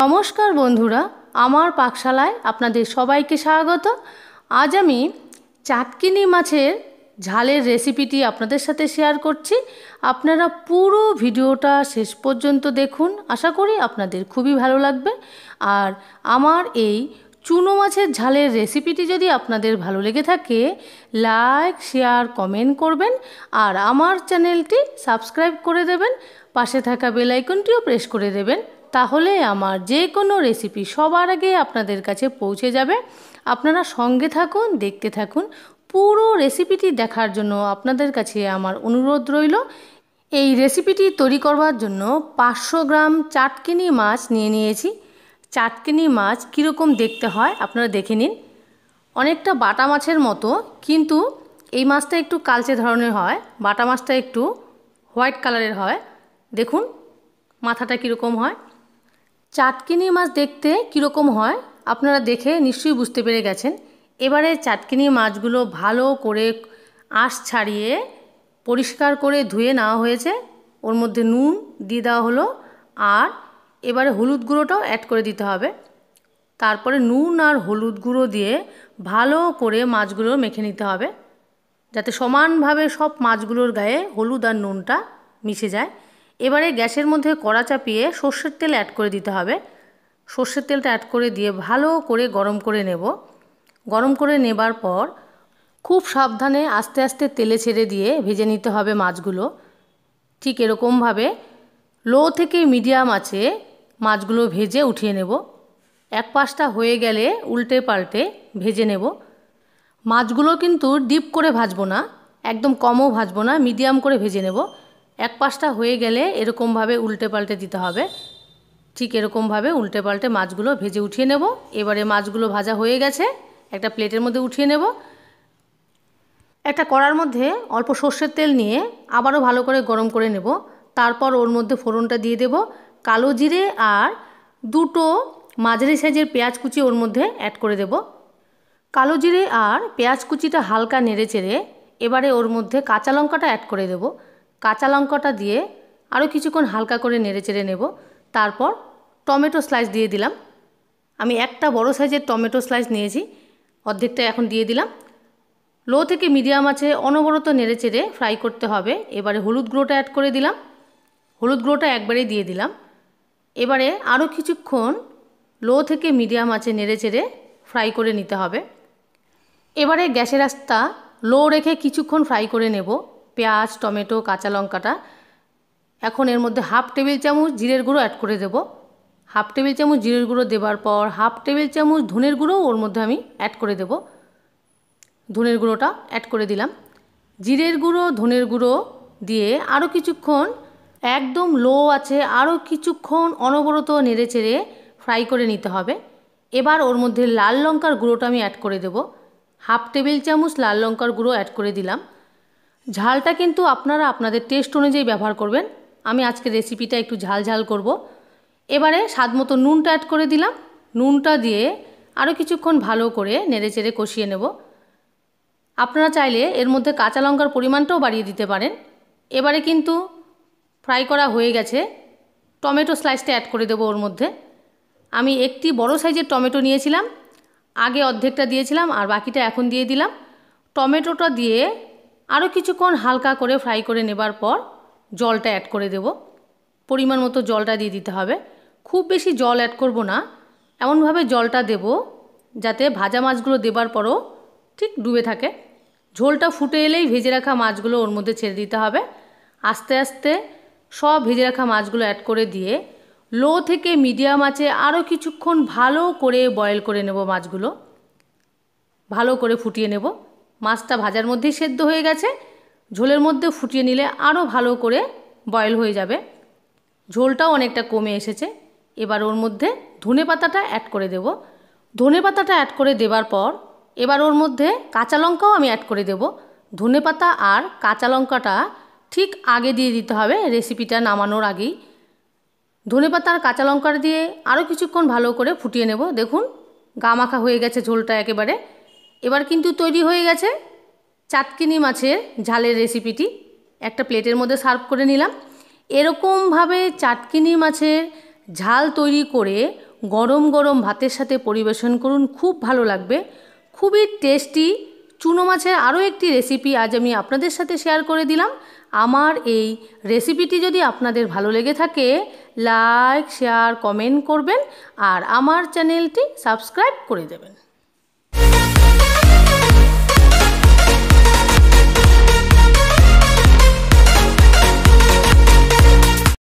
নমস্কার বন্ধুরা আমার পাকশালায় আপনাদের সবাইকে স্বাগত আজ আমি চাটকিনি মাছের ঝালের রেসিপিটি আপনাদের সাথে শেয়ার করছি আপনারা পুরো ভিডিওটা শেষ পর্যন্ত দেখুন আশা করি আপনাদের খুবই ভালো লাগবে আর আমার এই চুনো মাছের ঝালের রেসিপিটি যদি আপনাদের ভালো লেগে থাকে লাইক শেয়ার কমেন্ট করবেন আর আমার চ্যানেলটি সাবস্ক্রাইব করে দেবেন পাশে থাকা বেলাইকনটিও প্রেস করে দেবেন তাহলে আমার যে কোনো রেসিপি সবার আগে আপনাদের কাছে পৌঁছে যাবে আপনারা সঙ্গে থাকুন দেখতে থাকুন পুরো রেসিপিটি দেখার জন্য আপনাদের কাছে আমার অনুরোধ রইল এই রেসিপিটি তৈরি করবার জন্য পাঁচশো গ্রাম চাটকিনি মাছ নিয়ে নিয়েছি চাটকিনি মাছ কীরকম দেখতে হয় আপনারা দেখে নিন অনেকটা বাটা মাছের মতো কিন্তু এই মাছটা একটু কালচে ধরনের হয় বাটা মাছটা একটু হোয়াইট কালারের হয় দেখুন মাথাটা কীরকম হয় চাটকিনি মাছ দেখতে কীরকম হয় আপনারা দেখে নিশ্চয়ই বুঝতে পেরে গেছেন এবারে চাটকিনি মাছগুলো ভালো করে আঁশ ছাড়িয়ে পরিষ্কার করে ধুয়ে নেওয়া হয়েছে ওর মধ্যে নুন দিয়ে দেওয়া হলো আর এবারে হলুদ গুঁড়োটাও অ্যাড করে দিতে হবে তারপরে নুন আর হলুদ গুঁড়ো দিয়ে ভালো করে মাছগুলো মেখে নিতে হবে যাতে সমানভাবে সব মাছগুলোর গায়ে হলুদ আর নুনটা মিশে যায় এবারে গ্যাসের মধ্যে কড়া চাপিয়ে সর্ষের তেল অ্যাড করে দিতে হবে সর্ষের তেলটা অ্যাড করে দিয়ে ভালো করে গরম করে নেব গরম করে নেবার পর খুব সাবধানে আস্তে আস্তে তেলে ছেড়ে দিয়ে ভেজে নিতে হবে মাছগুলো ঠিক এরকমভাবে লো থেকে মিডিয়াম আছে মাছগুলো ভেজে উঠিয়ে নেব এক পাশটা হয়ে গেলে উল্টে পাল্টে ভেজে নেব মাছগুলো কিন্তু ডিপ করে ভাজবো না একদম কমও ভাজবো না মিডিয়াম করে ভেজে নেব এক পাশটা হয়ে গেলে এরকমভাবে উল্টে পাল্টে দিতে হবে ঠিক এরকমভাবে উল্টে পাল্টে মাছগুলো ভেজে উঠিয়ে নেব এবারে মাছগুলো ভাজা হয়ে গেছে একটা প্লেটের মধ্যে উঠিয়ে নেব একটা কড়ার মধ্যে অল্প সর্ষের তেল নিয়ে আবারও ভালো করে গরম করে নেব তারপর ওর মধ্যে ফোড়নটা দিয়ে দেব কালো জিরে আর দুটো মাঝারি সাইজের পেঁয়াজ কুচি ওর মধ্যে অ্যাড করে দেব কালো জিরে আর পেঁয়াজ কুচিটা হালকা নেড়ে চেড়ে এবারে ওর মধ্যে কাঁচা লঙ্কাটা অ্যাড করে দেবো কাঁচা লঙ্কাটা দিয়ে আরও কিছুক্ষণ হালকা করে নেড়ে চেড়ে নেব তারপর টমেটো স্লাইস দিয়ে দিলাম আমি একটা বড় সাইজের টমেটো স্লাইস নিয়েছি অর্ধেকটা এখন দিয়ে দিলাম লো থেকে মিডিয়াম আছে অনবরত নেড়ে চেড়ে ফ্রাই করতে হবে এবারে হলুদ গুঁড়োটা অ্যাড করে দিলাম হলুদ গুঁড়োটা একবারেই দিয়ে দিলাম এবারে আরও কিছুক্ষণ লো থেকে মিডিয়াম আছে নেড়ে চেড়ে ফ্রাই করে নিতে হবে এবারে গ্যাসের রাস্তা লো রেখে কিছুক্ষণ ফ্রাই করে নেব পেঁয়াজ টমেটো কাঁচা লঙ্কাটা এখন এর মধ্যে হাফ টেবিল চামচ জিরের গুঁড়ো অ্যাড করে দেব হাফ টেবিল চামচ জিরের গুঁড়ো দেবার পর হাফ টেবিল চামচ ধনের গুঁড়ো ওর মধ্যে আমি অ্যাড করে দেব ধনের গুঁড়োটা অ্যাড করে দিলাম জিরের গুঁড়ো ধনের গুঁড়ো দিয়ে আরও কিছুক্ষণ একদম লো আছে আরও কিছুক্ষণ অনবরত নেড়ে চেড়ে ফ্রাই করে নিতে হবে এবার ওর মধ্যে লাল লঙ্কার গুঁড়োটা আমি অ্যাড করে দেব হাফ টেবিল চামচ লাল লঙ্কার গুঁড়ো অ্যাড করে দিলাম ঝালটা কিন্তু আপনারা আপনাদের টেস্ট অনুযায়ী ব্যবহার করবেন আমি আজকে রেসিপিটা একটু ঝাল ঝাল করব। এবারে স্বাদ মতো নুনটা অ্যাড করে দিলাম নুনটা দিয়ে আরও কিছুক্ষণ ভালো করে নেড়েচেড়ে কষিয়ে নেব আপনারা চাইলে এর মধ্যে কাঁচা লঙ্কার পরিমাণটাও বাড়িয়ে দিতে পারেন এবারে কিন্তু ফ্রাই করা হয়ে গেছে টমেটো স্লাইসটা অ্যাড করে দেবো ওর মধ্যে আমি একটি বড় সাইজের টমেটো নিয়েছিলাম আগে অর্ধেকটা দিয়েছিলাম আর বাকিটা এখন দিয়ে দিলাম টমেটোটা দিয়ে আরও কিছুক্ষণ হালকা করে ফ্রাই করে নেবার পর জলটা অ্যাড করে দেব পরিমাণ মতো জলটা দিয়ে দিতে হবে খুব বেশি জল অ্যাড করব না এমনভাবে জলটা দেব যাতে ভাজা মাছগুলো দেবার পরও ঠিক ডুবে থাকে ঝোলটা ফুটে এলেই ভেজে রাখা মাছগুলো ওর মধ্যে ছেড়ে দিতে হবে আস্তে আস্তে সব ভেজে রাখা মাছগুলো অ্যাড করে দিয়ে লো থেকে মিডিয়াম আছে আরও কিছুক্ষণ ভালো করে বয়েল করে নেব মাছগুলো ভালো করে ফুটিয়ে নেব মাছটা ভাজার মধ্যেই সেদ্ধ হয়ে গেছে ঝোলের মধ্যে ফুটিয়ে নিলে আরও ভালো করে বয়েল হয়ে যাবে ঝোলটাও অনেকটা কমে এসেছে এবার ওর মধ্যে ধনে পাতাটা অ্যাড করে দেব ধনে পাতাটা অ্যাড করে দেবার পর এবার ওর মধ্যে কাঁচা লঙ্কাও আমি অ্যাড করে দেব ধনে পাতা আর কাঁচা লঙ্কাটা ঠিক আগে দিয়ে দিতে হবে রেসিপিটা নামানোর আগেই ধনে পাতা আর কাঁচা লঙ্কা দিয়ে আরও কিছুক্ষণ ভালো করে ফুটিয়ে নেব দেখুন গা মাখা হয়ে গেছে ঝোলটা একেবারে এবার কিন্তু তৈরি হয়ে গেছে চাটকিনি মাছের ঝালের রেসিপিটি একটা প্লেটের মধ্যে সার্ভ করে নিলাম এরকমভাবে চাটকিনি মাছের ঝাল তৈরি করে গরম গরম ভাতের সাথে পরিবেশন করুন খুব ভালো লাগবে খুবই টেস্টি চুনো মাছের আরও একটি রেসিপি আজ আমি আপনাদের সাথে শেয়ার করে দিলাম আমার এই রেসিপিটি যদি আপনাদের ভালো লেগে থাকে লাইক শেয়ার কমেন্ট করবেন আর আমার চ্যানেলটি সাবস্ক্রাইব করে দেবেন